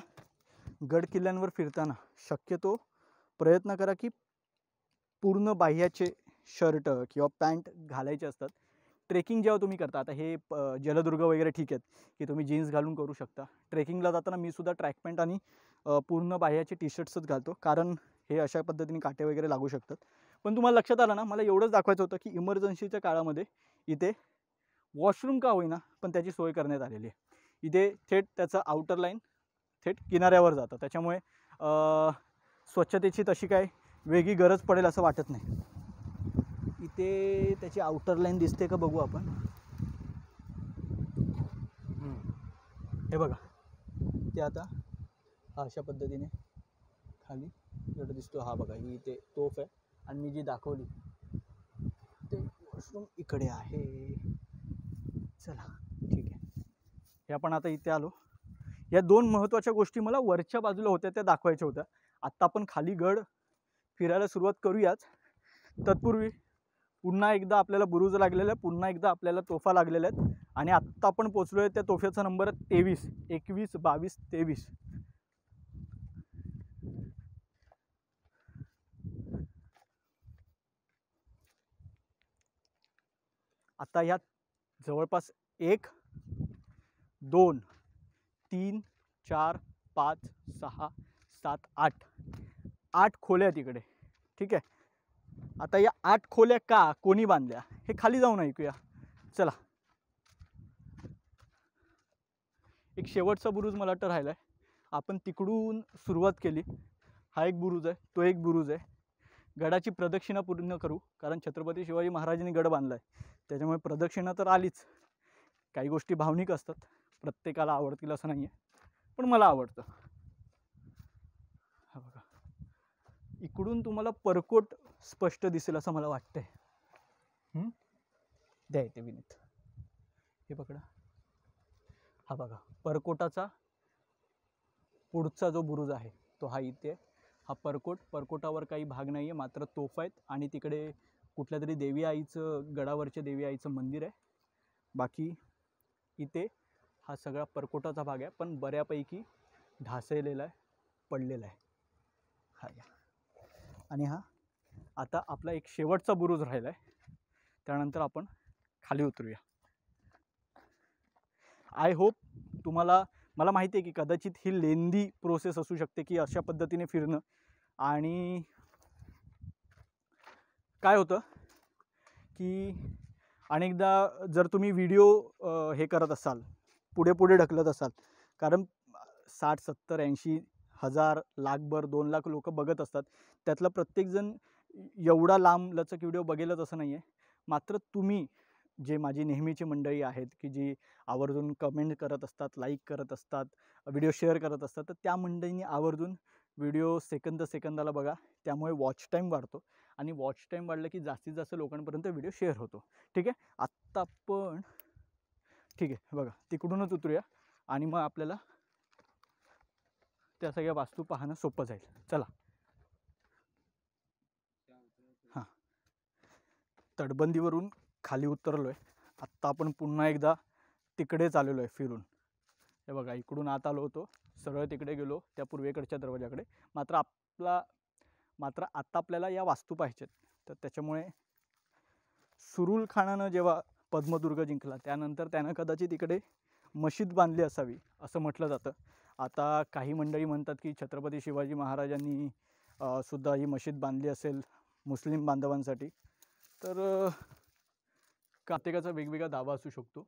गड किल्ल्यांवर फिरताना शक्यतो प्रयत्न करा की पूर्ण बाह्याचे शर्ट किंवा पॅन्ट घालायचे असतात ट्रेकिंग जेव्हा तुम्ही करता आता हे जलदुर्ग वगैरे ठीक आहेत की तुम्ही जीन्स घालून करू शकता ट्रेकिंगला जाताना मी सुद्धा ट्रॅक पॅन्ट आणि पूर्ण बाह्याचे टी शर्ट्सच घालतो कारण हे अशा पद्धतीने काटे वगैरे लागू शकतात पण तुम्हाला लक्षात आलं ना मला एवढंच दाखवायचं होतं की इमर्जन्सीच्या काळामध्ये इथे वॉशरूम का होईना पण त्याची सोय करण्यात आलेली आहे इथे थेट त्याचं आउटर लाईन थेट किनाऱ्यावर जातं त्याच्यामुळे स्वच्छतेची तशी काय वेगळी गरज पडेल असं वाटत नाही इथे त्याची आउटर लाईन दिसते का बघू आपण हे बघा ते आता अशा पद्धतीने खाली एवढं दिसतो हा बघा ही इथे तोफ आहे आणि मी जी दाखवली ते वॉशरूम इकडे आहे चला ठीक आहे हे आपण आता इथे आलो या दोन महत्त्वाच्या गोष्टी मला वरच्या बाजूला होत्या त्या दाखवायच्या होत्या आत्ता आपण खाली गड फिरायला सुरुवात करूयाच तत्पूर्वी पुन्हा एकदा आपल्याला बुरुज लागलेला आहे पुन्हा एकदा आपल्याला तोफा लागलेल्या आहेत आणि आत्ता आपण पोचलो आहे त्या तोफ्याचा नंबर आहे तेवीस एकवीस बावीस तेवीस आता यात जवळपास एक दोन तीन चार पाच सहा सात आठ आठ खोल्या तिकडे ठीक आहे आता या आठ खोल्या का कोणी बांधल्या हे खाली जाऊन ऐकूया चला एक शेवटचा बुरुज मला वाटतं राहिला आहे आपण तिकडून सुरुवात केली हा एक बुरुज आहे तो एक बुरुज आहे गडाची प्रदक्षिणा पूर्ण करू कारण छत्रपती शिवाजी महाराजांनी गड बांधला आहे त्याच्यामुळे प्रदक्षिणा तर आलीच काही गोष्टी भावनिक असतात प्रत्येकाला आवडतील असं नाही आहे पण मला आवडतं इकडून तुम्हाला परकोट स्पष्ट दिसेल असं मला वाटतंय द्या येते विनीत हे पकडा हा बघा परकोटाचा पुढचा जो बुरुज आहे तो हा इथे हा परकोट परकोटावर काही भाग नाही आहे मात्र तोफ आहेत आणि तिकडे कुठल्या तरी देवी आईचं गडावरच्या देवी आईचं मंदिर आहे बाकी इथे हा सगळा परकोटाचा भाग आहे पण बऱ्यापैकी ढासळलेला आहे पडलेला आहे हा या आणि हा आता आपला एक शेवटचा बुरुज राहिला आहे त्यानंतर आपण खाली उतरूया आय होप तुम्हाला मला माहिती आहे की कदाचित ही लेंदी प्रोसेस असू शकते की अशा पद्धतीने फिरणं आणि काय होतं की अनेकदा जर तुम्ही व्हिडिओ हे करत असाल पुढे पुढे ढकलत असाल कारण साठ सत्तर ऐंशी हजार लाखभर दोन लाख लोक बघत असतात त्यातला प्रत्येकजण एवढा लांब लचक व्हिडिओ बघेलच असं नाही आहे मात्र तुम्ही जे माझी नेहमीची मंडळी आहेत की जी आवर्जून कमेंट करत असतात लाईक करत असतात व्हिडिओ शेअर करत असतात तर त्या मंडळींनी आवर्जून व्हिडिओ सेकंद सेकंदाला बघा त्यामुळे वॉच टाईम वाढतो आणि वॉच टाईम वाढलं की जास्तीत जास्त लोकांपर्यंत व्हिडिओ शेअर होतो ठीक आहे आत्ता पण ठीक आहे बघा तिकडूनच उतरूया आणि मग आपल्याला त्या सगळ्या वास्तू पाहणं सोपं जाईल चला तटबंदीवरून खाली उतरलो आहे आत्ता आपण पुन्हा एकदा तिकडेच आलेलो आहे फिरून हे बघा इकडून आत आलो होतो सरळ तिकडे गेलो त्या पूर्वेकडच्या दरवाजाकडे मात्र आपला मात्र आत्ता आपल्याला या वास्तू पाहिजेत तर त्याच्यामुळे सुरुल खानानं जेव्हा पद्मदुर्ग जिंकला त्यानंतर त्यानं कदाचित इकडे मशीद बांधली असावी असं म्हटलं जातं आता काही मंडळी म्हणतात की छत्रपती शिवाजी महाराजांनी सुद्धा ही मशीद बांधली असेल मुस्लिम बांधवांसाठी तर कार्तिकाचा वेगवेगळा दावा असू शकतो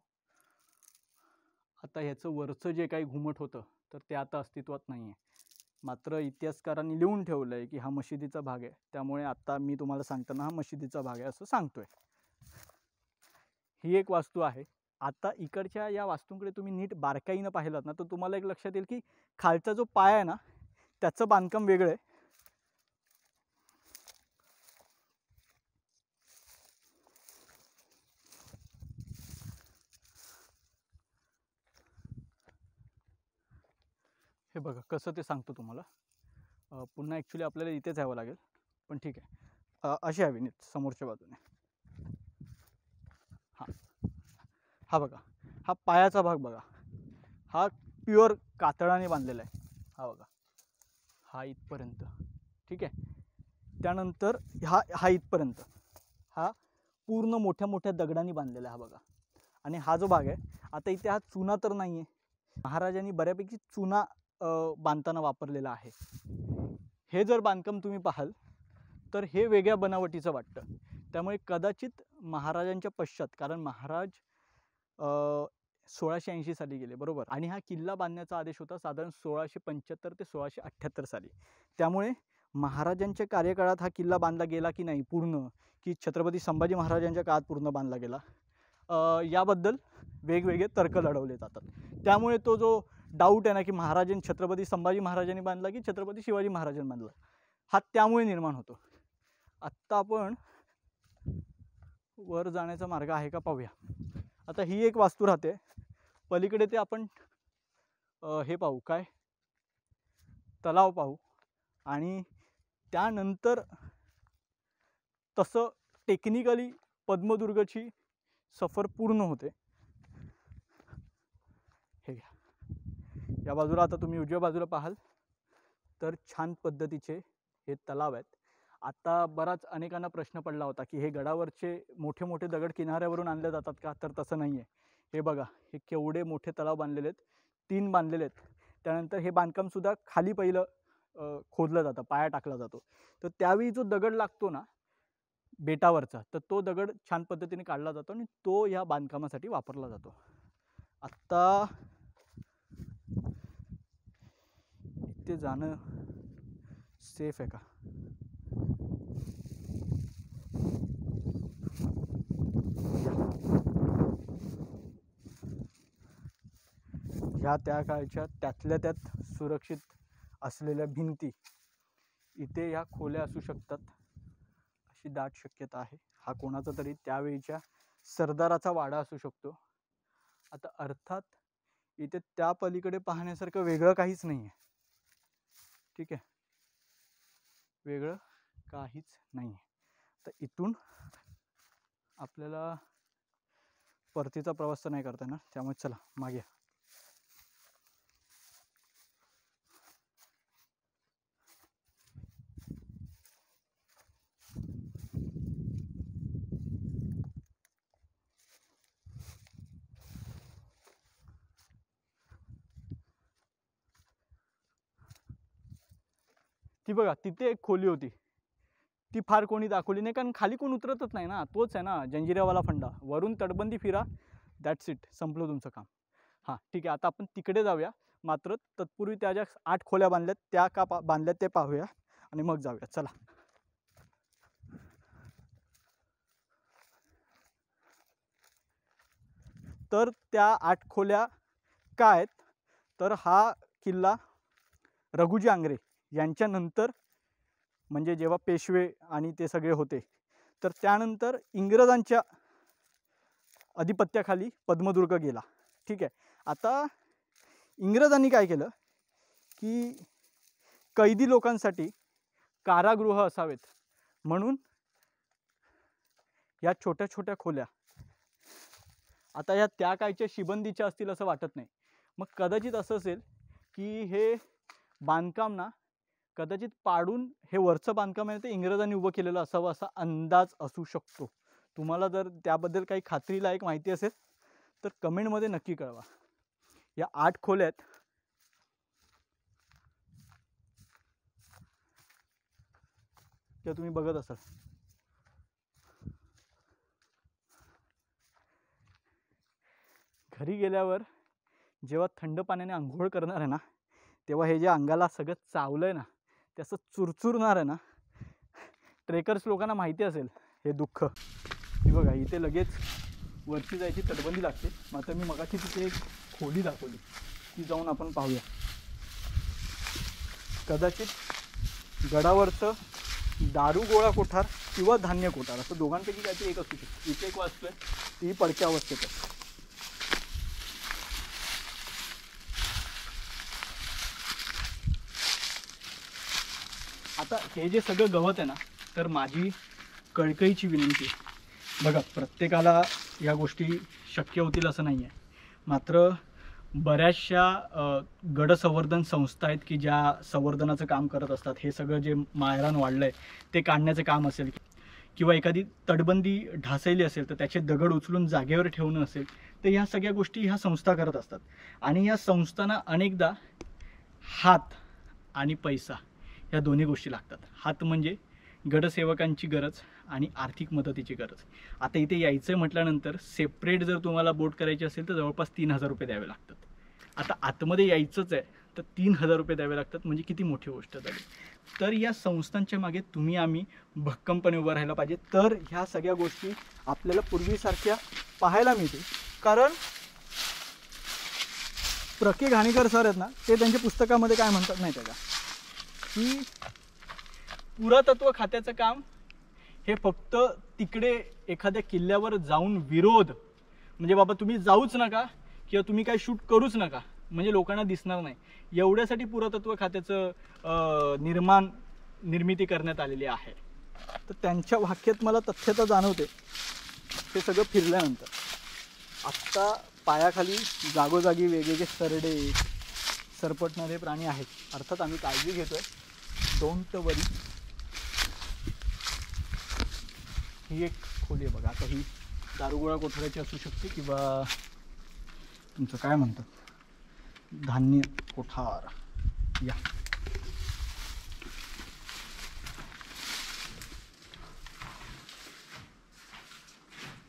आता ह्याचं वरचं जे काही घुमट होतं तर ते आता अस्तित्वात नाही आहे मात्र इतिहासकारांनी लिहून ठेवलं आहे की हा मशिदीचा भाग आहे त्यामुळे आता मी तुम्हाला सांगताना हा मशिदीचा भाग आहे असं सांगतोय ही एक वास्तू आहे आता इकडच्या या वास्तूंकडे तुम्ही नीट बारकाईनं पाहिलात ना तर तुम्हाला एक लक्षात येईल की खालचा जो पाया आहे ना त्याचं बांधकाम वेगळं आहे हे बघा कसं ते सांगतो तुम्हाला पुन्हा ॲक्च्युली आपल्याला इथेच यावं लागेल पण ठीक आहे अशी हवी विनीत समोरच्या बाजूने हां हा बघा हा पायाचा भाग बघा हा प्युअर कातळाने बांधलेला आहे हा बघा हा इथपर्यंत ठीक आहे त्यानंतर हा हा इथपर्यंत हा पूर्ण मोठ्या मोठ्या दगडांनी बांधलेला आहे हा बघा आणि हा जो भाग आहे आता इथे हा चुना तर नाही आहे महाराजांनी बऱ्यापैकी चुना बांधताना वापरलेलं आहे हे जर बांधकाम तुम्ही पाहाल तर हे वेगळ्या बनावटीचं वाटतं त्यामुळे कदाचित महाराजांच्या पश्चात कारण महाराज सोळाशे ऐंशी साली गेले बरोबर आणि हा किल्ला बांधण्याचा आदेश होता साधारण सोळाशे पंच्याहत्तर ते सोळाशे अठ्ठ्याहत्तर साली त्यामुळे महाराजांच्या कार्यकाळात हा किल्ला बांधला गेला की नाही पूर्ण की छत्रपती संभाजी महाराजांच्या काळात पूर्ण बांधला गेला याबद्दल वेगवेगळे तर्क लढवले जातात त्यामुळे तो जो डाऊट आहे ना की महाराजांनी छत्रपती संभाजी महाराजांनी बांधला की छत्रपती शिवाजी महाराजांनी बांधला हा त्यामुळे निर्माण होतो आत्ता आपण वर जाण्याचा मार्ग आहे का पाहूया आता ही एक वास्तू राहते पलीकडे ते आपण हे पाहू काय तलाव पाहू आणि त्यानंतर तसं टेक्निकली पद्मदुर्गची सफर पूर्ण होते या बाजूला आता तुम्ही उजव्या बाजूला पाहाल तर छान पद्धतीचे हे तलाव आहेत आता बराच अनेकांना प्रश्न पडला होता की हे गडावरचे मोठे मोठे दगड किनाऱ्यावरून आणले जातात का तर तसं नाही आहे हे बघा हे केवढे मोठे तलाव बांधलेले आहेत तीन बांधलेले आहेत त्यानंतर हे बांधकामसुद्धा खाली पहिलं खोदलं जातं पाया टाकला जातो तर त्यावेळी जो दगड लागतो ना बेटावरचा तर तो दगड छान पद्धतीने काढला जातो आणि तो या बांधकामासाठी वापरला जातो आत्ता तिथे जाणं सेफ आहे का ह्या त्या काळच्या त्यातल्या त्यात सुरक्षित असलेल्या भिंती इथे ह्या खोल्या असू शकतात अशी दाट शक्यता आहे हा कोणाचा तरी त्यावेळीच्या सरदाराचा वाडा असू शकतो आता अर्थात इथे त्या पलीकडे पाहण्यासारखं वेगळं काहीच नाही आहे ठीक आहे वेगळं काहीच नाही तर इथून आपल्याला परतीचा प्रवास तर नाही करता येणार त्यामुळे चला मागे ती बघा तिथे एक खोली होती ती फार कोणी दाखवली नाही कारण खाली कोण उतरतच नाही ना तोच आहे ना जंजिरावाला फंडा वरून तटबंदी फिरा दॅट्स इट संपलं तुमचं काम हां ठीक आहे आता आपण तिकडे जाऊया मात्र तत्पूर्वी त्या ज्या आठ खोल्या बांधल्यात त्या का पा बांधल्यात ते पाहूया आणि मग जाऊया चला तर त्या आठ खोल्या काय आहेत तर हा किल्ला रघुजी आंग्रे यांच्यानंतर म्हणजे जेव्हा पेशवे आणि ते सगळे होते तर त्यानंतर इंग्रजांच्या अधिपत्याखाली पद्मदुर्ग गेला ठीक आहे आता इंग्रजांनी काय केलं की कैदी लोकांसाठी कारागृह असावेत म्हणून या छोट्या छोट्या खोल्या आता या त्या कायच्या शिबंदीच्या असतील असं वाटत नाही मग कदाचित असं असेल की हे बांधकाम ना कदाचित पाडून हे वरचं बांधकाम आहे ते इंग्रजांनी उभं केलेलं असावं असा अंदाज असू शकतो तुम्हाला जर त्याबद्दल काही खात्रीलायक माहिती असेल तर कमेंटमध्ये नक्की कळवा या आठ खोल्यात त्या तुम्ही बघत असाल घरी गेल्यावर जेव्हा थंड पाण्याने आंघोळ करणार आहे ना तेव्हा हे जे अंगाला सगळं चावलं आहे ना त्याचं चुरचुरणार आहे ना ट्रेकर्स लोकांना माहिती असेल हे दुःख की बघा इथे लगेच वरची जायची तटबंदी लागते मात्र मी मगाशी तिथे एक खोली दाखवली ती जाऊन आपण पाहूया कदाचित गडावरचं दारू गोळा कोठार किंवा धान्य कोठार असं दोघांपैकी काहीतरी एक असू शकते इथे एक वाचतोय ती पडक्या अवस्थेत आहे आता हे जे सगळं गवत आहे ना तर माझी कळकळीची विनंती बघा प्रत्येकाला या गोष्टी शक्य होतील असं नाही आहे मात्र बऱ्याचशा गडसंवर्धन संस्था आहेत की ज्या संवर्धनाचं काम करत असतात हे सगळं जे मायरान वाढलं आहे ते काढण्याचं काम असेल किंवा एखादी तटबंदी ढासळली असेल तर त्याचे दगड उचलून जागेवर ठेवणं असेल तर ह्या सगळ्या गोष्टी ह्या संस्था करत असतात आणि ह्या संस्थांना अनेकदा हात आणि पैसा ह्या दोन्ही गोष्टी लागतात हात म्हणजे गडसेवकांची गरज आणि आर्थिक मदतीची गरज आता इथे यायचं म्हटल्यानंतर सेपरेट जर तुम्हाला बोट करायची असेल तर जवळपास तीन हजार रुपये द्यावे लागतात आता आतमध्ये यायचंच आहे तर तीन हजार रुपये द्यावे लागतात म्हणजे किती मोठी गोष्ट झाली तर या संस्थांच्या मागे तुम्ही आम्ही भक्कमपणे उभं राहायला पाहिजे तर ह्या सगळ्या गोष्टी आपल्याला पूर्वीसारख्या पाहायला मिळतील कारण प्रके घाणेकर सर आहेत ना ते त्यांच्या पुस्तकामध्ये काय म्हणतात नाही त्याला की पुरातत्व खात्याचं काम हे फक्त तिकडे एखाद्या किल्ल्यावर जाऊन विरोध म्हणजे बाबा तुम्ही जाऊच नका किंवा तुम्ही काय शूट करूच नका म्हणजे लोकांना दिसणार नाही एवढ्यासाठी पुरातत्व खात्याचं निर्माण निर्मिती करण्यात आलेली आहे तर त्यांच्या वाक्यात मला तथ्यता जाणवते ते सगळं फिरल्यानंतर आत्ता पायाखाली जागोजागी वेगवेगळे सरडे सरपटणारे प्राणी आहेत अर्थात आम्ही काळजी घेतो आहे डोंट वरी ही एक खोली आहे बघा आता ही दारुगोळा कोठड्याची असू शकते किंवा तुमचं काय म्हणतात धान्य कोठार या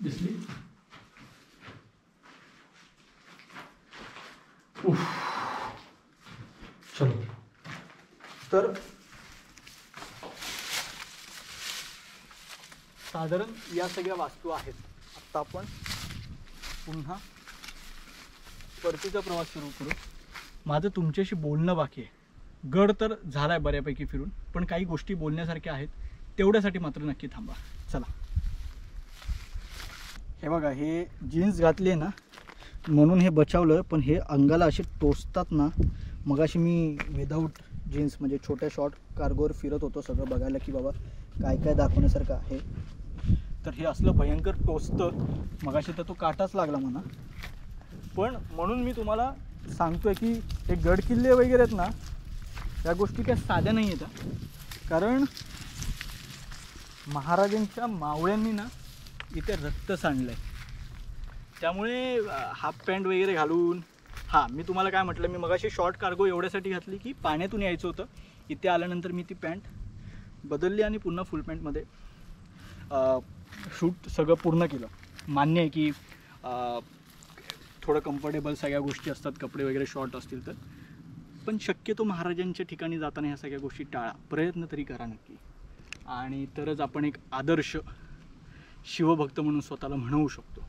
दिसली साधारण या सगळ्या वास्तू आहेत आता आपण पुन्हा परतीचा प्रवास सुरू करू माझं तुमच्याशी बोलणं बाकी आहे गड तर झाला आहे बऱ्यापैकी फिरून पण काही गोष्टी बोलण्यासारख्या आहेत तेवढ्यासाठी मात्र नक्की थांबा चला हे बघा हे जीन्स घातले ना म्हणून हे बचावलं पण हे अंगाला असे टोचतात ना मग अशी मी विदाऊट जीन्स म्हणजे छोट्या शॉर्ट कार्गोवर फिरत होतो सगळं बघायला की बाबा काय काय दाखवण्यासारखं आहे तर हे असलं भयंकर टोचतं मगाशी तर तो काटाच लागला म्हणा पण म्हणून मी तुम्हाला सांगतो आहे की हे गडकिल्ले वगैरे आहेत ना या गोष्टी काय साध्या नाही आहेत कारण महाराजांच्या मावळ्यांनी ना इथे रक्त सांडलं आहे त्यामुळे हाफ पॅन्ट वगैरे घालून हां मी तुम्हाला काय म्हटलं मी मगाशी शॉर्ट कार्गो एवढ्यासाठी घातली की पाण्यातून यायचं होतं इथे आल्यानंतर मी ती पॅन्ट बदलली आणि पुन्हा फुल पॅन्टमध्ये शूट सगळं पूर्ण केलं मान्य आहे की थोडं कम्फर्टेबल सगळ्या गोष्टी असतात कपडे वगैरे शॉर्ट असतील तर पण शक्यतो महाराजांच्या ठिकाणी जाताना ह्या सगळ्या गोष्टी टाळा प्रयत्न तरी करा नक्की आणि तरच आपण एक आदर्श शिवभक्त म्हणून स्वतःला म्हणवू शकतो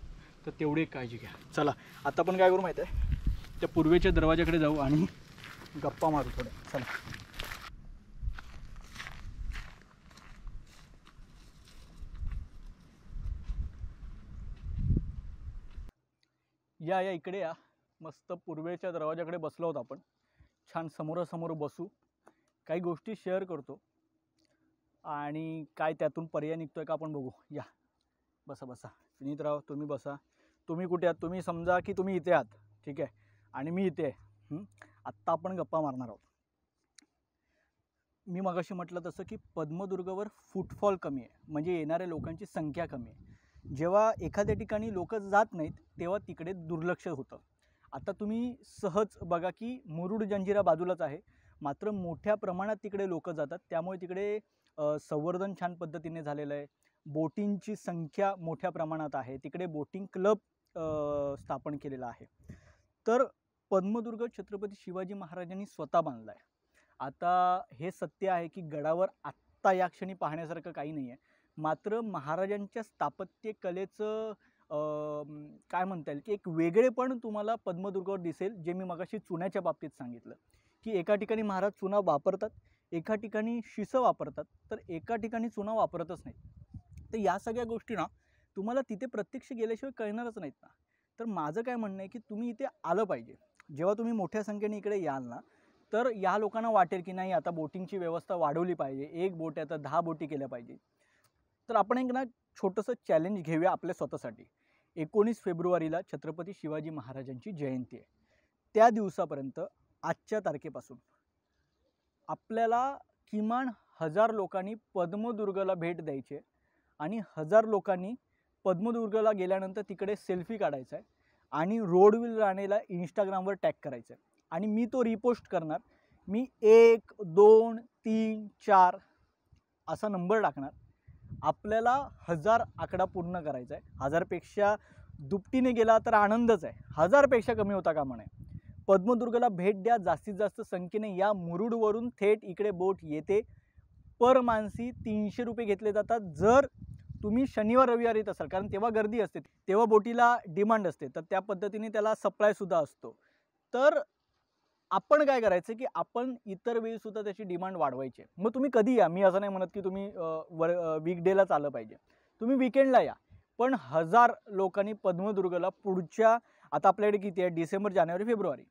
तर तेवढी काळजी घ्या चला आता आपण काय करू माहीत आहे त्या पूर्वेच्या दरवाजाकडे जाऊ आणि गप्पा मारू थोड्या चला या या इकडे या मस्त पूर्वेच्या दरवाजाकडे बसलो आहोत आपण छान समोरासमोर बसू काही गोष्टी शेअर करतो आणि काय त्यातून पर्याय निघतो आहे का आपण बघू या बसा बसा राव तुम्ही बसा तुम्ही कुठे आहात तुम्ही समजा की तुम्ही इथे आहात ठीक आहे आणि मी इथे आहे आत्ता आपण गप्पा मारणार आहोत मी मगाशी म्हटलं तसं की पद्मदुर्गवर फुटफॉल कमी आहे म्हणजे येणाऱ्या लोकांची संख्या कमी आहे जेव्हा एखाद्या ठिकाणी लोक जात नाहीत तेव्हा तिकडे दुर्लक्ष होतं आता तुम्ही सहज बघा की मुरुड जंजिरा बाजूलाच आहे मात्र मोठ्या प्रमाणात तिकडे लोक जातात त्यामुळे तिकडे संवर्धन छान पद्धतीने झालेलं आहे बोटिंगची संख्या मोठ्या प्रमाणात आहे तिकडे बोटिंग क्लब स्थापन केलेला आहे तर पद्मदुर्ग छत्रपती शिवाजी महाराजांनी स्वतः बांधला आहे आता हे सत्य आहे की गडावर आत्ता या क्षणी पाहण्यासारखं काही नाही आहे मात्र महाराजांच्या स्थापत्यकलेचं काय म्हणता येईल की एक वेगळेपण तुम्हाला पद्मदुर्गावर दिसेल जे मी मगाशी चुन्याच्या बाबतीत सांगितलं की एका ठिकाणी महाराज चुना वापरतात एका ठिकाणी शिसं वापरतात तर एका ठिकाणी चुना वापरतच नाहीत तर या सगळ्या गोष्टी ना तुम्हाला तिथे प्रत्यक्ष गेल्याशिवाय कळणारच नाहीत ना तर माझं काय म्हणणं आहे की तुम्ही इथे आलं पाहिजे जेव्हा तुम्ही मोठ्या संख्येने इकडे याल ना तर या लोकांना वाटेल की नाही आता बोटिंगची व्यवस्था वाढवली पाहिजे एक बोट आता दहा बोटी केल्या पाहिजे तर आपण एक ना छोटंसं चॅलेंज घेऊया आपल्या स्वतःसाठी एकोणीस फेब्रुवारीला छत्रपती शिवाजी महाराजांची जयंती आहे त्या दिवसापर्यंत आजच्या तारखेपासून आपल्याला किमान हजार लोकांनी पद्मदुर्गला भेट द्यायची आणि हजार लोकांनी पद्मदुर्गला गेल्यानंतर तिकडे सेल्फी काढायचा आहे आणि रोडविल राणेला इंस्टाग्रामवर टॅग करायचं आहे आणि मी तो रिपोस्ट करणार मी एक दोन तीन चार असा नंबर टाकणार आपल्याला हजार आकडा पूर्ण करायचा आहे हजारपेक्षा दुपटीने गेला तर आनंदच आहे हजारपेक्षा कमी होता का नये पद्मदुर्गला भेट द्या जास्तीत जास्त संख्येने या मुरुडवरून थेट इकडे बोट येते पर मानसी तीनशे रुपये घेतले जातात जर तुम्ही शनिवार रविवार येत असाल कारण तेव्हा गर्दी असते तेव्हा बोटीला डिमांड असते तर त्या पद्धतीने त्याला सप्लायसुद्धा असतो तर आपण काय करायचं की आपण इतर वेळीसुद्धा त्याची डिमांड वाढवायची मग तुम्ही कधी या मी असं नाही म्हणत की तुम्ही वर वीकडेलाच आलं पाहिजे तुम्ही विकेंडला या पण हजार लोकांनी पद्मदुर्गला पुढच्या आता आपल्याकडे किती आहे डिसेंबर जानेवारी फेब्रुवारी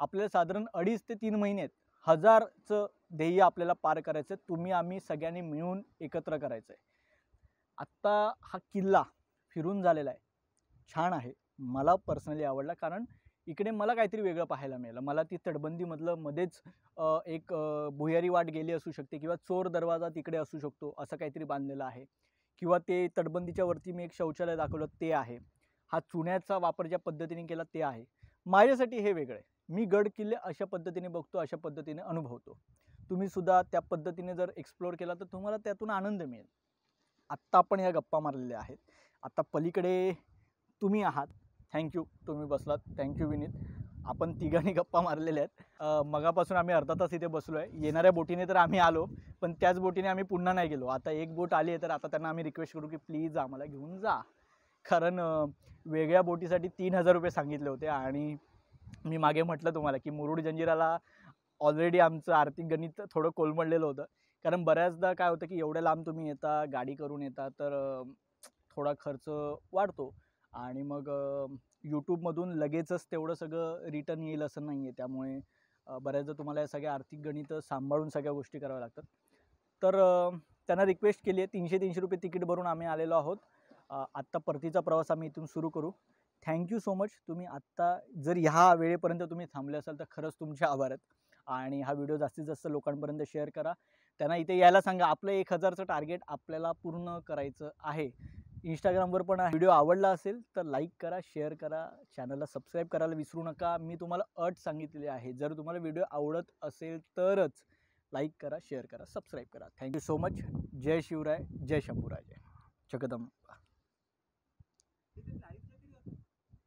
आपल्याला साधारण अडीच ते तीन महिने आहेत हजारचं ध्येय आपल्याला पार करायचं आहे तुम्ही आम्ही सगळ्यांनी मिळून एकत्र करायचं आहे आत्ता हा किल्ला फिरून झालेला आहे छान आहे मला पर्सनली आवडला कारण इकडे मला काहीतरी वेगळं पाहायला मिळालं मला ती तटबंदीमधलं मध्येच एक भुयारी वाट गेली असू शकते किंवा चोर दरवाजा तिकडे असू शकतो असं काहीतरी बांधलेलं आहे किंवा ते तटबंदीच्या वरती मी एक शौचालय दाखवलं ते आहे हा चुन्याचा वापर ज्या पद्धतीने केला ते आहे माझ्यासाठी हे वेगळं आहे मी गड किल्ले अशा पद्धतीने बघतो अशा पद्धतीने अनुभवतो तुम्ही सुद्धा त्या पद्धतीने जर एक्सप्लोअर केला तर तुम्हाला त्यातून आनंद मिळेल आत्ता आपण ह्या गप्पा मारलेल्या आहेत आत्ता पलीकडे तुम्ही आहात थँक्यू तुम्ही बसलात थँक्यू विनीत आपण तिघांनी गप्पा मारलेल्या आहेत मगापासून आम्ही अर्धा तास इथे बसलो आहे येणाऱ्या बोटीने तर आम्ही आलो पण त्याच बोटीने आम्ही पुन्हा नाही गेलो आता एक बोट आली आहे तर आता त्यांना आम्ही रिक्वेस्ट करू की प्लीज आम्हाला घेऊन जा कारण वेगळ्या बोटीसाठी तीन हजार रुपये सांगितले होते आणि मी मागे म्हटलं तुम्हाला की मुरुड जंजिराला ऑलरेडी आमचं आर्थिक गणित थोडं कोलमडलेलं होतं कारण बऱ्याचदा काय होतं की एवढ्या लांब तुम्ही येता गाडी करून येता तर थोडा खर्च वाढतो आणि मग यूट्यूबमधून लगेचच तेवढं सगळं रिटर्न येईल असं नाही आहे त्यामुळे बऱ्याचदा तुम्हाला या सगळ्या आर्थिक गणितं सांभाळून सगळ्या गोष्टी कराव्या लागतात तर त्यांना रिक्वेस्ट केली आहे तीनशे तीनशे रुपये तिकीट भरून आम्ही आलेलो आहोत आत्ता परतीचा प्रवास आम्ही इथून सुरू करू थँक्यू सो मच तुम्ही आत्ता जर ह्या वेळेपर्यंत तुम्ही थांबले असाल तर खरंच तुमचे आभार आहेत आणि हा व्हिडिओ जास्तीत जास्त लोकांपर्यंत शेअर करा त्यांना इथे यायला सांगा आपलं एक हजारचं टार्गेट आपल्याला पूर्ण करायचं आहे इंस्टाग्रामवर पण व्हिडिओ आवडला असेल तर लाईक करा शेअर करा चॅनलला सबस्क्राईब करायला विसरू नका मी तुम्हाला अट सांगितलेली आहे जर तुम्हाला व्हिडिओ आवडत असेल तरच लाईक करा शेअर करा सबस्क्राईब करा थँक्यू सो मच जय शिवराय जय शंभूराजे जगदम